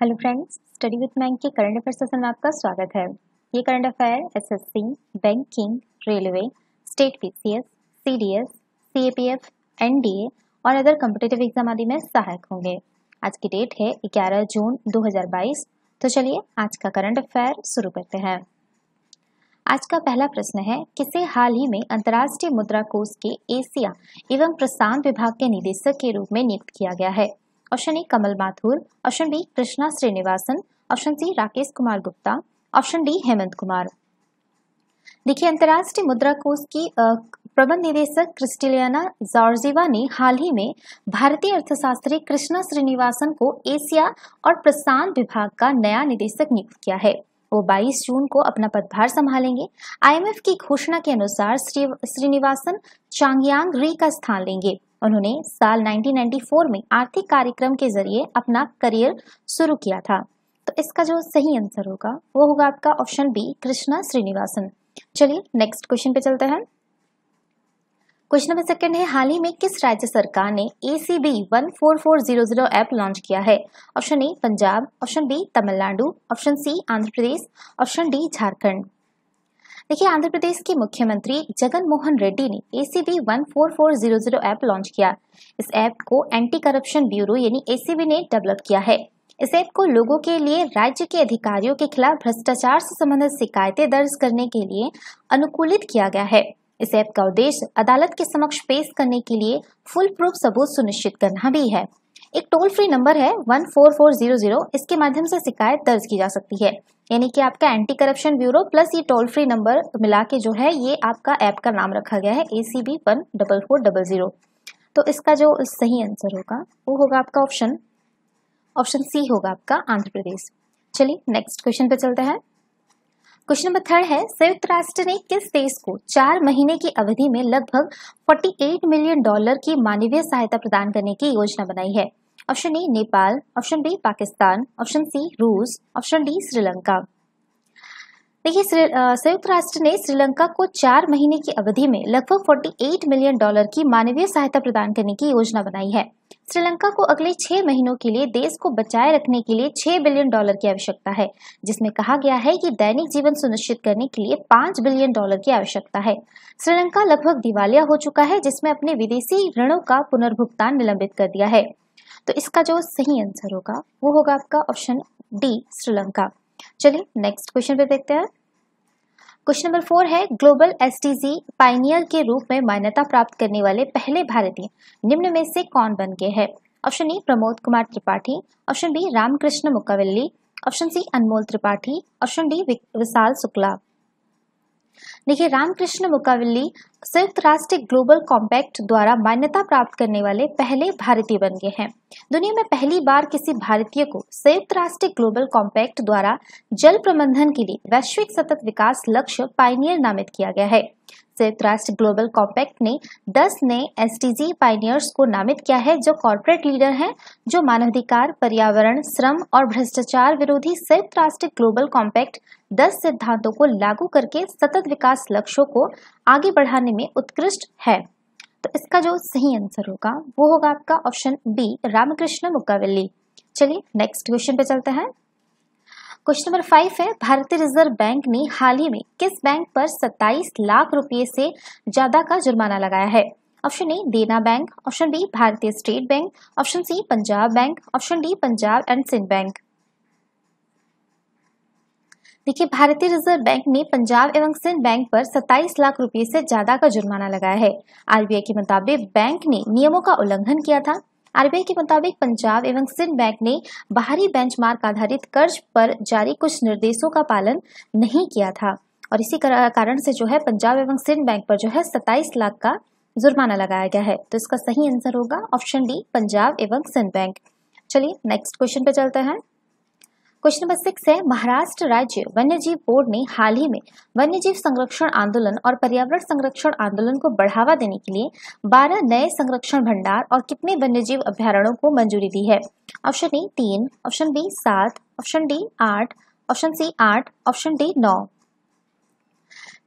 hello friends study with bank के current affair session में आपका स्वागत है ये current affair SSC, banking railway state PCS, CDS, CAPF, NDA और अदर कम्पिटेटिव एग्जाम आदि में सहायक होंगे आज की डेट है 11 जून 2022 तो चलिए आज का करंट अफेयर शुरू करते हैं आज का पहला प्रश्न है किसे हाल ही में अंतर्राष्ट्रीय मुद्रा कोष के एशिया एवं प्रशांत विभाग के निदेशक के रूप में नियुक्त किया गया है option A Kamal Mathur option B Krishna Srinivasan option C Rakesh Kumar Gupta option D Hemant Kumar देखिए अंतर्राष्ट्रीय मुद्रा कोष की प्रबंध निदेशक क्रिस्टिलियाना जॉर्जिवा ने हाल ही में भारतीय अर्थशास्त्री कृष्णा श्रीनिवासन को एशिया और प्रशांत विभाग का नया निदेशक नियुक्त किया है वो 22 जून को अपना पदभार संभालेंगे आईएमएफ की घोषणा के अनुसार श्रीनिवासन चांगयांग री का स्थान लेंगे उन्होंने साल 1994 में आर्थिक कार्यक्रम के जरिए अपना करियर शुरू किया था तो इसका जो सही आंसर होगा वो होगा आपका ऑप्शन बी कृष्णा श्रीनिवासन चलिए नेक्स्ट क्वेश्चन पे चलते हैं क्वेश्चन नंबर सेकंड है हाल ही में किस राज्य सरकार ने A C B one four four zero zero app launch किया है option A Punjab option B Tamil Nadu option C Andhra Pradesh option D Jharkhand देखिए आंध्र प्रदेश के मुख्यमंत्री जगन मोहन रेड्डी ने A C B one four four zero zero app launch किया इस ऐप को एंटी करप्शन ब्यूरो यानी एसीबी ने डेवलप किया है इस ऐप को लोगों के लिए राज्य के अधिकारियों के खिलाफ भ्रष्टाचार से संबंधित शिकायतें दर्ज करने के लिए अनुकूलित किया गया है इस ऐप का उद्देश्य अदालत के समक्ष पेश करने के लिए फुल प्रूफ सबूत सुनिश्चित करना भी है एक टोल फ्री नंबर है one four four zero zero इसके माध्यम से शिकायत दर्ज की जा सकती है यानी कि आपका एंटी करप्शन ब्यूरो प्लस ये टोल फ्री नंबर मिला के जो है ये आपका ऐप का नाम रखा गया है A C B one double four double zero तो इसका जो सही आंसर होगा वो होगा आपका ऑप्शन ऑप्शन सी होगा आपका आंध्र प्रदेश चलिए नेक्स्ट क्वेश्चन पे चलते हैं क्वेश्चन नंबर थर्ड है संयुक्त राष्ट्र ने किस देश को चार महीने की अवधि में लगभग 48 मिलियन डॉलर की मानवीय सहायता प्रदान करने की योजना बनाई है option A Nepal option B Pakistan option C रूस ऑप्शन डी श्रीलंका देखिए संयुक्त राष्ट्र ने श्रीलंका को चार महीने की अवधि में लगभग 48 मिलियन डॉलर की मानवीय सहायता प्रदान करने की योजना बनाई है श्रीलंका को अगले छह महीनों के लिए देश को बचाए रखने के लिए छह बिलियन डॉलर की आवश्यकता है जिसमें कहा गया है कि दैनिक जीवन सुनिश्चित करने के लिए पांच बिलियन डॉलर की आवश्यकता है श्रीलंका लगभग दिवालिया हो चुका है जिसमें अपने विदेशी ऋणों का पुनर्भुगतान निलंबित कर दिया है तो इसका जो सही आंसर होगा वो होगा आपका ऑप्शन डी श्रीलंका चलिए नेक्स्ट क्वेश्चन पे देखते हैं क्वेश्चन नंबर फोर है ग्लोबल एस टी के रूप में मान्यता प्राप्त करने वाले पहले भारतीय निम्न में से कौन बन गए हैं option A Pramod Kumar Tripathi option B Ramakrishna Mukkavilli option C Anmol Tripathi option D Vishal Shukla देखिए रामकृष्ण मुकाविली संयुक्त राष्ट्र ग्लोबल कॉम्पैक्ट द्वारा मान्यता प्राप्त करने वाले पहले भारतीय बन गए हैं दुनिया में पहली बार किसी भारतीय को संयुक्त राष्ट्र ग्लोबल कॉम्पैक्ट द्वारा जल प्रबंधन के लिए वैश्विक सतत विकास लक्ष्य पाइनियर नामित किया गया है संयुक्त राष्ट्र ग्लोबल कॉम्पैक्ट ने 10 नए एस टी पाइनियर्स को नामित किया है जो कॉरपोरेट लीडर हैं जो मानवाधिकार पर्यावरण श्रम और भ्रष्टाचार विरोधी संयुक्त राष्ट्र ग्लोबल कॉम्पैक्ट 10 सिद्धांतों को लागू करके सतत विकास लक्ष्यों को आगे बढ़ाने में उत्कृष्ट है तो इसका जो सही आंसर होगा वो होगा आपका ऑप्शन बी रामकृष्ण मुकावली चलिए नेक्स्ट क्वेश्चन पे चलते हैं क्वेश्चन नंबर फाइव है भारतीय रिजर्व बैंक ने हाल ही में किस बैंक पर 27 लाख रुपए से ज्यादा का जुर्माना लगाया है option A Dena bank option B Bharatiya state bank option C Punjab bank option D Punjab and Sindh bank देखिए भारतीय रिजर्व बैंक ने पंजाब एवं सिंध बैंक पर 27 लाख रुपए से ज्यादा का जुर्माना लगाया है आरबीआई के मुताबिक बैंक ने नियमों का उल्लंघन किया था आरबीआई के मुताबिक पंजाब एवं सिंध बैंक ने बाहरी बेंचमार्क आधारित कर्ज पर जारी कुछ निर्देशों का पालन नहीं किया था और इसी कारण से जो है पंजाब एवं सिंध बैंक पर जो है सत्ताईस लाख का जुर्माना लगाया गया है तो इसका सही आंसर होगा ऑप्शन डी पंजाब एवं सिंध बैंक चलिए नेक्स्ट क्वेश्चन पे चलते हैं क्वेश्चन नंबर सिक्स है महाराष्ट्र राज्य वन्य जीव बोर्ड ने हाल ही में वन्य जीव संरक्षण आंदोलन और पर्यावरण संरक्षण आंदोलन को बढ़ावा देने के लिए 12 नए संरक्षण भंडार और कितने वन्य जीव अभ्यारणों को मंजूरी दी है ऑप्शन ए तीन ऑप्शन बी सात ऑप्शन डी आठ ऑप्शन सी आठ ऑप्शन डी नौ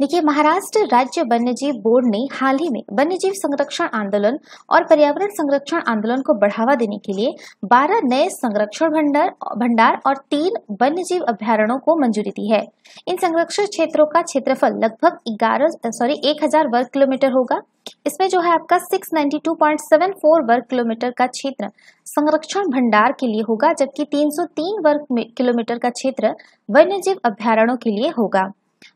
देखिए महाराष्ट्र राज्य वन्यजीव बोर्ड ने हाल ही में वन्यजीव संरक्षण आंदोलन और पर्यावरण संरक्षण आंदोलन को बढ़ावा देने के लिए 12 नए संरक्षण भंडार भंडार और तीन वन्यजीव अभ्यारणों को मंजूरी दी है इन संरक्षण क्षेत्रों का क्षेत्रफल लगभग ग्यारह सॉरी हजार वर्ग किलोमीटर होगा इसमें जो है आपका 692.74 वर्ग किलोमीटर का क्षेत्र संरक्षण भंडार के लिए होगा जबकि 303 वर्ग किलोमीटर का क्षेत्र वन्यजीव अभ्यारणों के लिए होगा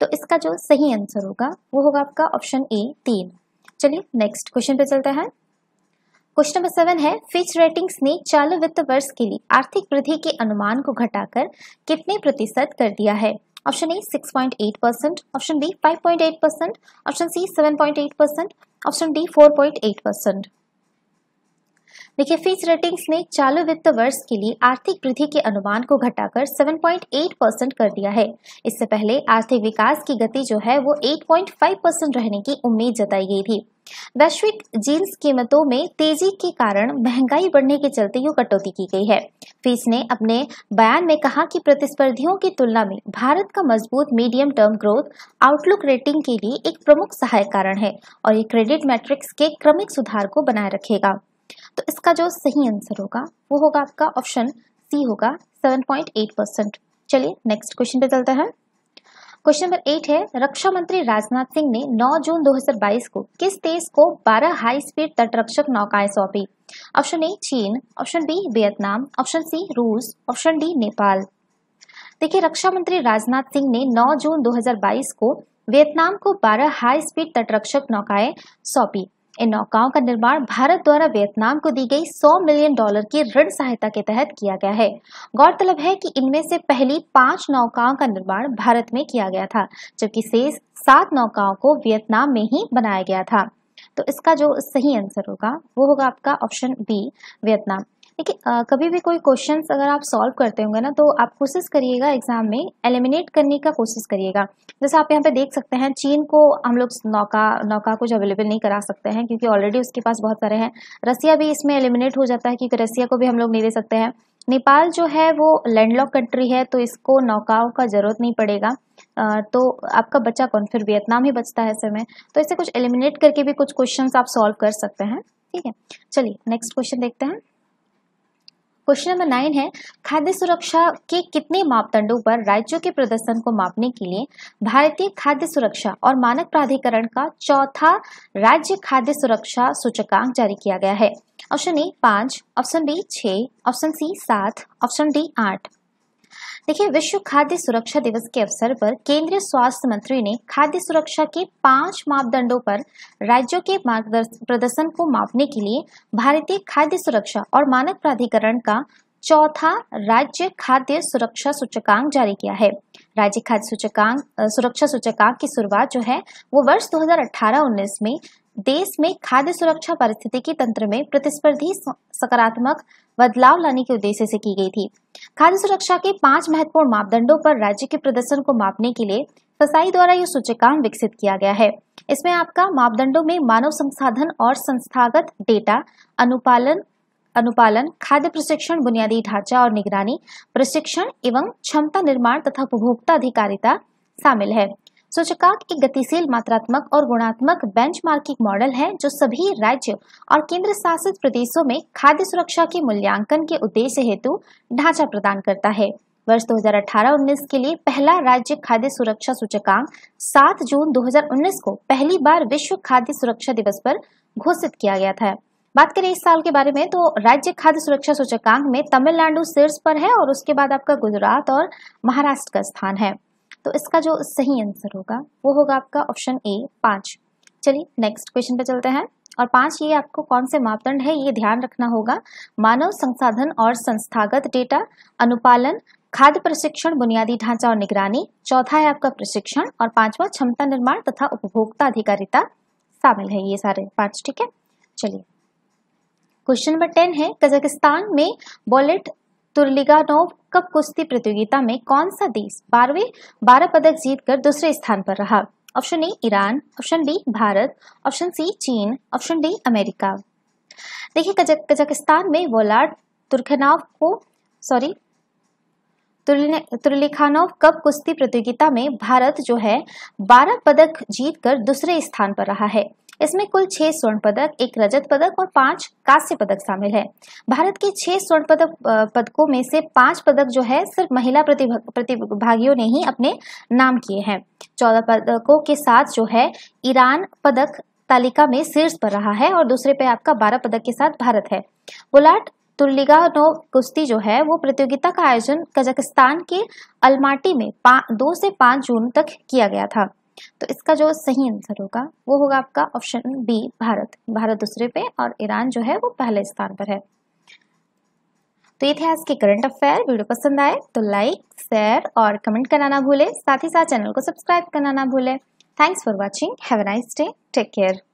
तो इसका जो सही आंसर होगा वो होगा आपका ऑप्शन ए तीन चलिए नेक्स्ट क्वेश्चन पे चलता है क्वेश्चन नंबर सेवन है फिच रेटिंग्स ने चालू वित्त वर्ष के लिए आर्थिक वृद्धि के अनुमान को घटाकर कितने प्रतिशत कर दिया है option A 6.8 percent option B 5.8 percent option C 7.8 percent option D 4.8 percent देखिए फिच रेटिंग्स ने चालू वित्त वर्ष के लिए आर्थिक वृद्धि के अनुमान को घटाकर 7.8 परसेंट कर दिया है इससे पहले आर्थिक विकास की गति जो है वो 8.5 परसेंट रहने की उम्मीद जताई गई थी वैश्विक जींस कीमतों में तेजी के कारण महंगाई बढ़ने के चलते यू कटौती की गई है फीस ने अपने बयान में कहा कि प्रतिस्पर्धियों की तुलना में भारत का मजबूत medium term growth outlook rating के लिए एक प्रमुख सहायक कारण है और ये क्रेडिट मैट्रिक्स के क्रमिक सुधार को बनाए रखेगा तो इसका जो सही आंसर होगा वो होगा आपका ऑप्शन सी होगा 7.8 परसेंट चलिए नेक्स्ट क्वेश्चन पे चलते हैं क्वेश्चन नंबर एट है रक्षा मंत्री राजनाथ सिंह ने 9 जून 2022 को किस देश को 12 हाई स्पीड तटरक्षक नौकाएं सौंपी ऑप्शन ए चीन option B Vietnam option C रूस ऑप्शन डी नेपाल देखिए रक्षा मंत्री राजनाथ सिंह ने 9 जून 2022 को वियतनाम को 12 हाई स्पीड तटरक्षक नौकाएं सौंपी इन नौकाओं का निर्माण भारत द्वारा वियतनाम को दी गई 100 मिलियन डॉलर की ऋण सहायता के तहत किया गया है गौरतलब है कि इनमें से पहली पांच नौकाओं का निर्माण भारत में किया गया था जबकि शेष सात नौकाओं को वियतनाम में ही बनाया गया था तो इसका जो सही आंसर होगा वो होगा आपका ऑप्शन बी वियतनाम देखिए कभी भी कोई क्वेश्चन अगर आप सॉल्व करते होंगे ना तो आप कोशिश करिएगा एग्जाम में एलिमिनेट करने का कोशिश करिएगा जैसे आप यहाँ पे देख सकते हैं चीन को हम लोग नौका नौका कुछ अवेलेबल नहीं करा सकते हैं क्योंकि ऑलरेडी उसके पास बहुत सारे हैं रसिया भी इसमें एलिमिनेट हो जाता है क्योंकि रसिया को भी हम लोग नहीं दे सकते हैं नेपाल जो है वो लैंडलॉक कंट्री है तो इसको नौकाओं का जरूरत नहीं पड़ेगा तो आपका बच्चा कौन फिर वियतनाम ही बचता है समय तो इसे कुछ एलिमिनेट करके भी कुछ क्वेश्चंस आप सॉल्व कर सकते हैं ठीक है चलिए नेक्स्ट क्वेश्चन देखते हैं क्वेश्चन नंबर नाइन है खाद्य सुरक्षा के कितने मापदंडों पर राज्यों के प्रदर्शन को मापने के लिए भारतीय खाद्य सुरक्षा और मानक प्राधिकरण का चौथा राज्य खाद्य सुरक्षा सूचकांक जारी किया गया है ऑप्शन ए पांच ऑप्शन बी छह ऑप्शन सी सात ऑप्शन डी आठ देखिए विश्व खाद्य सुरक्षा दिवस के अवसर पर केंद्रीय स्वास्थ्य मंत्री ने खाद्य सुरक्षा के पांच मापदंडों पर राज्यों के प्रदर्शन को मापने के लिए भारतीय खाद्य सुरक्षा और मानक प्राधिकरण का चौथा राज्य खाद्य सुरक्षा सूचकांक जारी किया है राज्य खाद्य सूचकांक सुरक्षा सूचकांक की शुरुआत जो है वो वर्ष 2018-19 में देश में खाद्य सुरक्षा परिस्थिति के तंत्र में प्रतिस्पर्धी सकारात्मक बदलाव लाने के उद्देश्य से की गई थी खाद्य सुरक्षा के पांच महत्वपूर्ण मापदंडों पर राज्य के प्रदर्शन को मापने के लिए फसाई द्वारा यह सूचकांक विकसित किया गया है इसमें आपका मापदंडों में मानव संसाधन और संस्थागत डेटा अनुपालन अनुपालन खाद्य प्रशिक्षण बुनियादी ढांचा और निगरानी प्रशिक्षण एवं क्षमता निर्माण तथा उपभोक्ता अधिकारिता शामिल है सूचकांक एक गतिशील मात्रात्मक और गुणात्मक बेंचमार्किंग मॉडल है जो सभी राज्य और केंद्र शासित प्रदेशों में खाद्य सुरक्षा के मूल्यांकन के उद्देश्य हेतु ढांचा प्रदान करता है वर्ष 2018-19 के लिए पहला राज्य खाद्य सुरक्षा सूचकांक 7 जून 2019 को पहली बार विश्व खाद्य सुरक्षा दिवस पर घोषित किया गया था बात करें इस साल के बारे में तो राज्य खाद्य सुरक्षा सूचकांक में तमिलनाडु शीर्ष पर है और उसके बाद आपका गुजरात और महाराष्ट्र का स्थान है तो इसका जो सही आंसर होगा वो होगा आपका ऑप्शन ए पांच चलिए नेक्स्ट क्वेश्चन पे चलते हैं और पांच ये आपको कौन से मापदंड है ये ध्यान रखना होगा मानव संसाधन और संस्थागत डेटा अनुपालन खाद्य प्रशिक्षण बुनियादी ढांचा और निगरानी चौथा है आपका प्रशिक्षण और पांचवा क्षमता निर्माण तथा उपभोक्ता अधिकारिता शामिल है ये सारे पांच ठीक है चलिए क्वेश्चन नंबर टेन है कजाकिस्तान में बॉलेट तुर्लिगानोव कप कुश्ती प्रतियोगिता में कौन सा देश बारहवें बारह पदक जीतकर दूसरे स्थान पर रहा option A Iran option B Bharat option C चीन ऑप्शन डी अमेरिका देखिए कजक, कजाकिस्तान में वोलाड तुर्खनाव को सॉरी तुर्लिखानोव कप कुश्ती प्रतियोगिता में भारत जो है 12 पदक जीतकर दूसरे स्थान पर रहा है इसमें कुल छह स्वर्ण पदक एक रजत पदक और पांच कांस्य पदक शामिल है भारत के छह स्वर्ण पदक पदकों में से पांच पदक जो है सिर्फ महिला प्रतिभागियों ने ही अपने नाम किए हैं चौदह पदकों के साथ जो है ईरान पदक तालिका में शीर्ष पर रहा है और दूसरे पे आपका बारह पदक के साथ भारत है बुलाट तुल्लिगानोव कुश्ती जो है वो प्रतियोगिता का आयोजन कजाकिस्तान के अलमाटी में दो से पांच जून तक किया गया था तो इसका जो सही आंसर होगा वो होगा आपका ऑप्शन बी भारत भारत दूसरे पे और ईरान जो है वो पहले स्थान पर है तो ये थे आज के करंट अफेयर वीडियो पसंद आए तो लाइक शेयर और कमेंट करना ना भूले साथ ही साथ चैनल को सब्सक्राइब करना ना भूले thanks for watching have a nice day take care